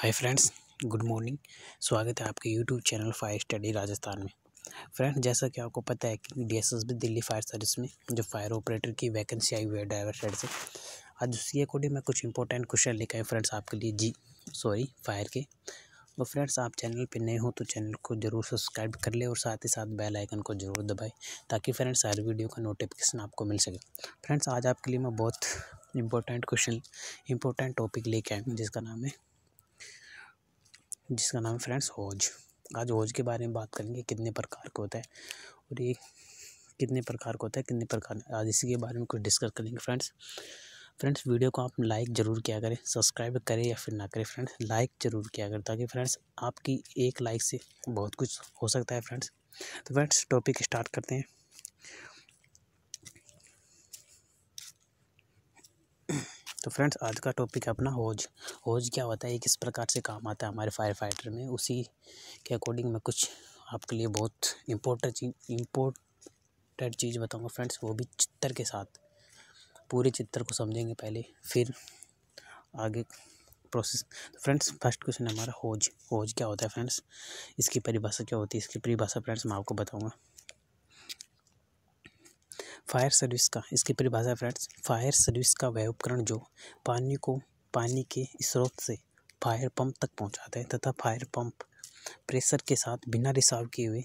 hi friends good morning स्वागत है आपके YouTube channel fire study Rajasthan में फ्रेंड्स जैसा कि आपको पता है कि डीएसएसबी दिल्ली फायर सर्विस में जो फायर ऑपरेटर की वैकेंसी आई हुई है ड्राइवर साइड से आज उसके अकॉर्डिंग मैं कुछ इंपॉर्टेंट क्वेश्चन लिखा है फ्रेंड्स आपके लिए जी सॉरी फायर के वो तो फ्रेंड्स आप चैनल पर नए हो तो चैनल को जरूर सब्सक्राइब कर ले और साथ ही साथ बेल आइकन को जरूर दबाएँ ताकि फ्रेंड्स हर वीडियो का नोटिफिकेशन आपको मिल सके फ्रेंड्स आज आपके लिए मैं बहुत इंपॉर्टेंट क्वेश्चन इंपॉर्टेंट टॉपिक लेके आया हूँ जिसका नाम है जिसका नाम है फ्रेंड्स होज आज होज के बारे में बात करेंगे कितने प्रकार का होता है और ये कितने प्रकार का होता है कितने प्रकार आज इसी के बारे में कुछ डिस्कस करेंगे फ्रेंड्स फ्रेंड्स वीडियो को आप लाइक ज़रूर किया करें सब्सक्राइब करें या फिर ना करें फ्रेंड्स लाइक ज़रूर किया करें ताकि फ्रेंड्स आपकी एक लाइक से बहुत कुछ हो सकता है फ्रेंड्स तो फ्रेंड्स टॉपिक स्टार्ट करते हैं तो फ्रेंड्स आज का टॉपिक है अपना होज होज क्या होता है किस प्रकार से काम आता है हमारे फायर फाइटर में उसी के अकॉर्डिंग मैं कुछ आपके लिए बहुत इम्पोर्टेंट चीज इम्पोर्टेंट चीज़ बताऊँगा फ्रेंड्स वो भी चित्र के साथ पूरे चित्र को समझेंगे पहले फिर आगे प्रोसेस तो फ्रेंड्स फर्स्ट क्वेश्चन है हमारा होज होज क्या होता है फ्रेंड्स इसकी परिभाषा क्या होती है इसकी परिभाषा फ्रेंड्स मैं आपको बताऊँगा फायर सर्विस का इसकी परिभाषा फ्रेंड्स फायर सर्विस का वह उपकरण जो पानी को पानी के स्रोत से फायर पंप तक पहुंचाता है तथा फायर पंप प्रेशर के साथ बिना रिसाव किए हुए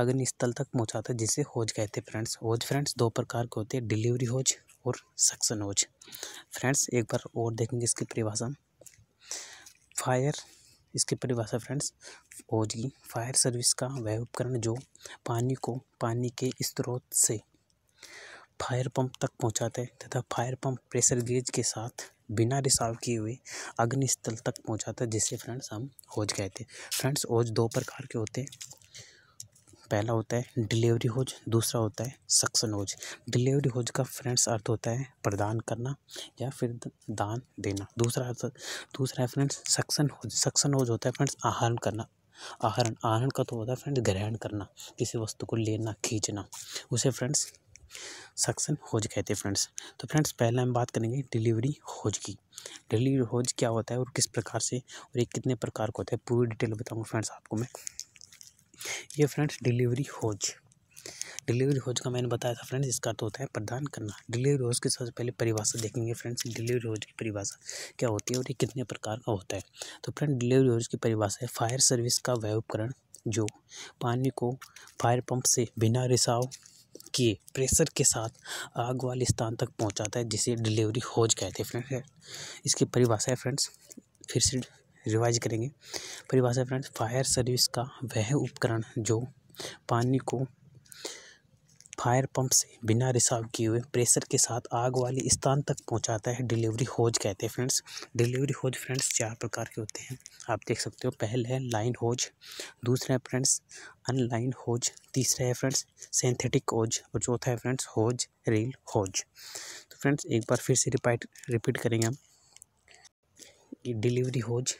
अग्निस्थल तक पहुंचाता है जिसे होज कहते हैं फ्रेंड्स होज फ्रेंड्स दो प्रकार के होते हैं डिलीवरी होज और सक्सन होज फ्रेंड्स एक बार और देखेंगे इसकी परिभाषा फायर इसकी परिभाषा फ्रेंड्स होजगी फायर सर्विस का वह उपकरण जो पानी को पानी के स्रोत से फायर पंप तक पहुंचाते तथा फायर पंप प्रेशर गेज के साथ बिना रिसाव किए हुए अग्निस्थल तक पहुंचाता जिससे फ्रेंड्स हम होज गए थे फ्रेंड्स होज दो प्रकार के होते हैं पहला होता है डिलीवरी होज दूसरा होता है सक्सन होज डिलीवरी होज का फ्रेंड्स अर्थ होता है प्रदान करना या फिर दान देना दूसरा अर्थ दूसरा है friends suction hose suction hose होता है फ्रेंड्स आहरण करना आहरण आहरण का तो होता है फ्रेंड्स ग्रहण करना किसी वस्तु को लेना खींचना उसे फ्रेंड्स सक्सन होज कहते हैं फ्रेंड्स तो फ्रेंड्स पहले हम बात करेंगे डिलीवरी होज की डिलीवरी होज क्या होता है और किस प्रकार से और ये कितने प्रकार का होता है पूरी डिटेल बताऊँगा फ्रेंड्स आपको मैं ये friends delivery hose delivery hose का मैंने बताया था फ्रेंड्स इसका तो होता है प्रदान करना डिलीवरी होज की सबसे पहले परिभाषा देखेंगे फ्रेंड्स डिलीवरी होज की परिभाषा क्या होती है और ये कितने प्रकार का होता है तो फ्रेंड डिलीवरी होज की परिभाषा है फायर सर्विस का वह उपकरण जो पानी को फायर पंप से बिना रिसाव के प्रेशर के साथ आग वाले स्थान तक पहुंचाता है जिसे डिलीवरी होज कहते हैं फ्रेंड्स इसकी परिभाषा है फ्रेंड्स फिर से रिवाइज करेंगे परिभाषा फ्रेंड्स फायर सर्विस का वह उपकरण जो पानी को फायर पंप से बिना रिसाव किए हुए प्रेशर के साथ आग वाले स्थान तक पहुंचाता है डिलीवरी होज कहते हैं फ्रेंड्स डिलीवरी होज फ्रेंड्स चार प्रकार के होते हैं आप देख सकते हो पहले है लाइन होज दूसरा है फ्रेंड्स अनलाइन होज तीसरा है फ्रेंड्स सिंथेटिक होज और चौथा है फ्रेंड्स होज रेल होज तो फ्रेंड्स एक बार फिर से रिपाइट रिपीट करेंगे हम डिलीवरी होज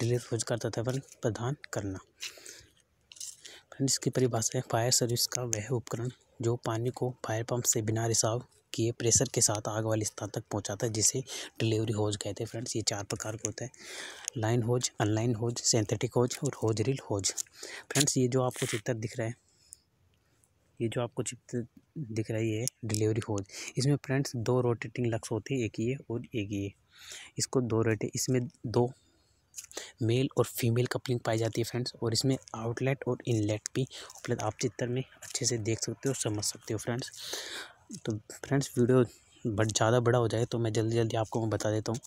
डिलीवरी होज का तत्व प्रदान करना जिसकी परिभाषा फायर सर्विस का वह उपकरण जो पानी को फायर पंप से बिना रिसाव किए प्रेशर के साथ आग वाले स्थान तक पहुंचाता है जिसे डिलीवरी होज कहते हैं फ्रेंड्स ये चार प्रकार के होते हैं line hose unlined hose synthetic hose और होज रिल होज फ्रेंड्स ये जो आपको चित्र दिख रहा है ये जो आपको चित्र दिख रहा है ये डिलीवरी होज इसमें फ्रेंड्स दो रोटेटिंग लक्स होते हैं एक ये और एक ये इसको दो रोटे इसमें दो मेल और फीमेल कपलिंग पाई जाती है फ्रेंड्स और इसमें आउटलेट और इनलेट भी उपलब्ध आप चित्र में अच्छे से देख सकते हो समझ सकते हो फ्रेंड्स तो फ्रेंड्स वीडियो बट ज़्यादा बड़ा हो जाए तो मैं जल्दी जल्दी आपको मैं बता देता हूँ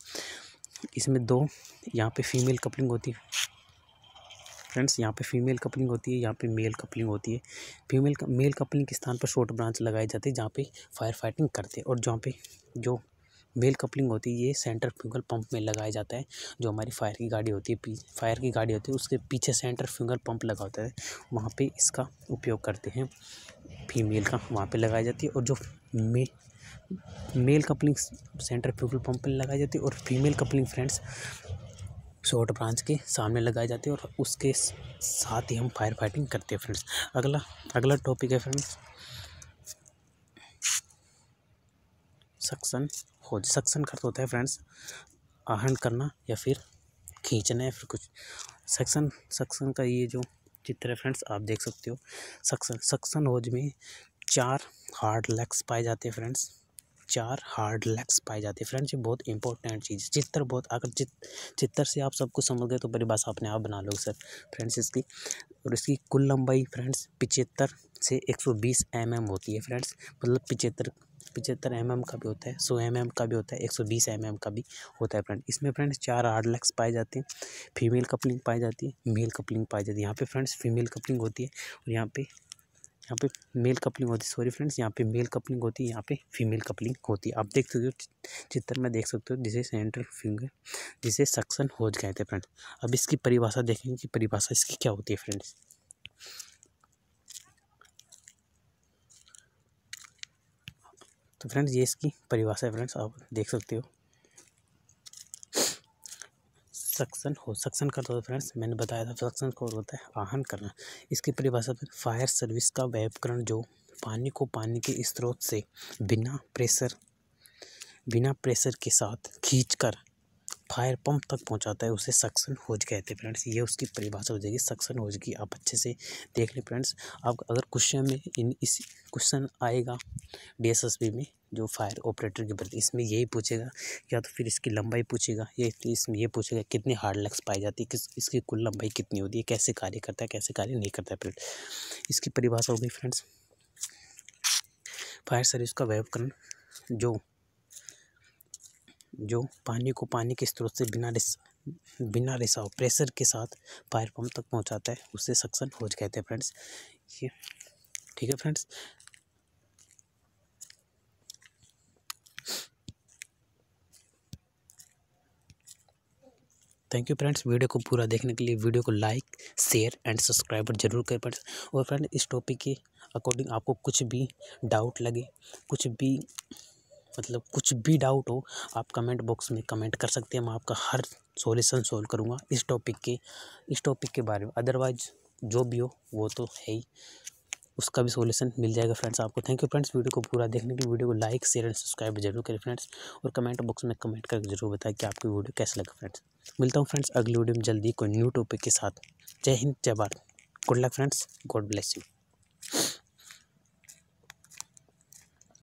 इसमें दो यहाँ पे फीमेल कपलिंग होती है फ्रेंड्स यहाँ पे फीमेल कपलिंग होती है यहाँ पे मेल कपलिंग होती है फीमेल मेल कपलिंग के स्थान पर शॉर्ट ब्रांच लगाए जाते हैं जहाँ पे फायर फाइटिंग करते हैं और जहाँ पे जो बेल कपलिंग होती है ये सेंटर फ्यूगल पंप में लगाया जाता है जो हमारी फायर की गाड़ी होती है फायर की गाड़ी होती है उसके पीछे सेंटर फ्यूगल पंप लगा होता है वहाँ पे इसका उपयोग करते हैं फीमेल का वहाँ पे लगाई जाती है और जो मे male coupling centrifugal pump में लगाई जाती है और female coupling friends short branch के सामने लगाए जाते हैं और उसके साथ ही हम फायर फाइटिंग करते हैं फ्रेंड्स अगला अगला टॉपिक है फ्रेंड्स सक्सन खोज सक्सन करते होता है फ्रेंड्स आहरण करना या फिर खींचना या फिर कुछ सक्सन सक्सन का ये जो चित्र है फ्रेंड्स आप देख सकते हो सक्सन सक्सन होज में चार हार्ड लेग्स पाए जाते हैं फ्रेंड्स चार हार्ड लेग्स पाए जाते हैं फ्रेंड्स ये बहुत इंपॉर्टेंट चीज़ है चित्र बहुत अगर चित चित्र से आप सब कुछ समझ गए तो बात अपने आप बना लोगे सर फ्रेंड्स इसकी और इसकी कुल लंबाई फ्रेंड्स पिचहत्तर से एक सौ बीस एम mm एम होती है फ्रेंड्स मतलब पिचहत्तर पचहत्तर एम का भी होता है सौ एम का भी होता है एक सौ बीस एम का भी होता है फ्रेंड इसमें फ्रेंड्स चार हार्ड लक्स पाए जाते हैं फीमेल कपलिंग पाई जाती है मेल कपलिंग पाई जाती है यहाँ पे फ्रेंड्स फीमेल कपलिंग होती है और यहाँ पे यहाँ पे मेल कपलिंग होती है सॉरी फ्रेंड्स यहाँ पे मेल कपलिंग होती है यहाँ पे फीमेल कपलिंग होती है आप देख सकते हो चित्र में देख सकते हो जिसे सेंट्रल फिंगर जिसे सक्सन हो गए थे फ्रेंड्स अब इसकी परिभाषा देखेंगे कि परिभाषा इसकी क्या होती है फ्रेंड्स तो फ्रेंड्स ये इसकी परिभाषा है फ्रेंड्स आप देख सकते हो सक्शन हो सक्सन का तो फ्रेंड्स मैंने बताया था सक्शन का होता है वाहन करना इसकी परिभाषा फायर सर्विस का वह उपकरण जो पानी को पानी के स्रोत से बिना प्रेशर बिना प्रेशर के साथ खींचकर फायर पंप तक पहुंचाता है उसे सक्सन होज कहते हैं फ्रेंड्स ये उसकी परिभाषा हो जाएगी सक्सन होज की आप अच्छे से देख लें फ्रेंड्स आप अगर क्वेश्चन में इन इस क्वेश्चन आएगा डी में जो फायर ऑपरेटर के प्रति इसमें यही पूछेगा या तो फिर इसकी लंबाई पूछेगा या इसमें ये पूछेगा कितनी हार्ड लग्स पाई जाती है किस इसकी कुल लंबाई कितनी होती है कैसे कार्य करता है कैसे कार्य नहीं करता है फ्रेंड इसकी परिभाषा हो गई फ्रेंड्स फायर सर्विस का व्यवकरण जो जो पानी को पानी के स्रोत से बिना रिस बिना रिसाव प्रेशर के साथ फायर पंप तक पहुंचाता है उसे सक्सन होज कहते हैं फ्रेंड्स ये ठीक है friends thank you friends video को पूरा देखने के लिए वीडियो को लाइक शेयर एंड सब्सक्राइब जरूर करें फ्रेंड्स और फ्रेंड इस टॉपिक के अकॉर्डिंग आपको कुछ भी डाउट लगे कुछ भी मतलब कुछ भी डाउट हो आप कमेंट बॉक्स में कमेंट कर सकते हैं मैं आपका हर सॉल्यूशन सोल्व करूँगा इस टॉपिक के इस टॉपिक के बारे में अदरवाइज जो भी हो वो तो है ही उसका भी सॉल्यूशन मिल जाएगा फ्रेंड्स आपको थैंक यू फ्रेंड्स वीडियो को पूरा देखने के लिए वीडियो को लाइक शेयर एंड सब्सक्राइब जरूर करें फ्रेंड्स और कमेंट बॉक्स में कमेंट करके जरूर बताएं कि आपकी वीडियो कैसे लगे फ्रेंड्स मिलता हूँ फ्रेंड्स अगली वीडियो में जल्दी कोई न्यू टॉपिक के साथ जय हिंद जय Bharat good luck friends God bless you